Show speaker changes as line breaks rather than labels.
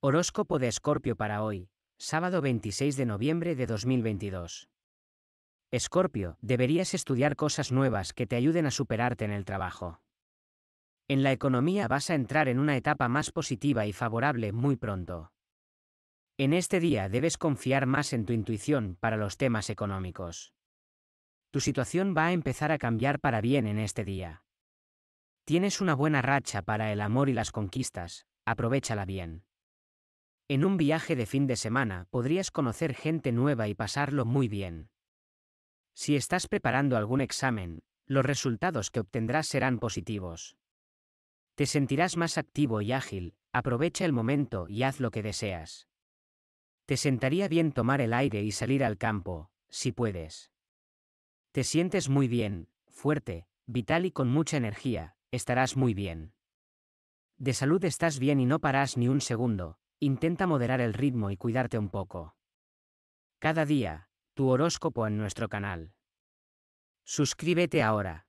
Horóscopo de Escorpio para hoy, sábado 26 de noviembre de 2022. Escorpio, deberías estudiar cosas nuevas que te ayuden a superarte en el trabajo. En la economía vas a entrar en una etapa más positiva y favorable muy pronto. En este día debes confiar más en tu intuición para los temas económicos. Tu situación va a empezar a cambiar para bien en este día. Tienes una buena racha para el amor y las conquistas, aprovechala bien. En un viaje de fin de semana podrías conocer gente nueva y pasarlo muy bien. Si estás preparando algún examen, los resultados que obtendrás serán positivos. Te sentirás más activo y ágil, aprovecha el momento y haz lo que deseas. Te sentaría bien tomar el aire y salir al campo, si puedes. Te sientes muy bien, fuerte, vital y con mucha energía, estarás muy bien. De salud estás bien y no parás ni un segundo, Intenta moderar el ritmo y cuidarte un poco. Cada día, tu horóscopo en nuestro canal. Suscríbete ahora.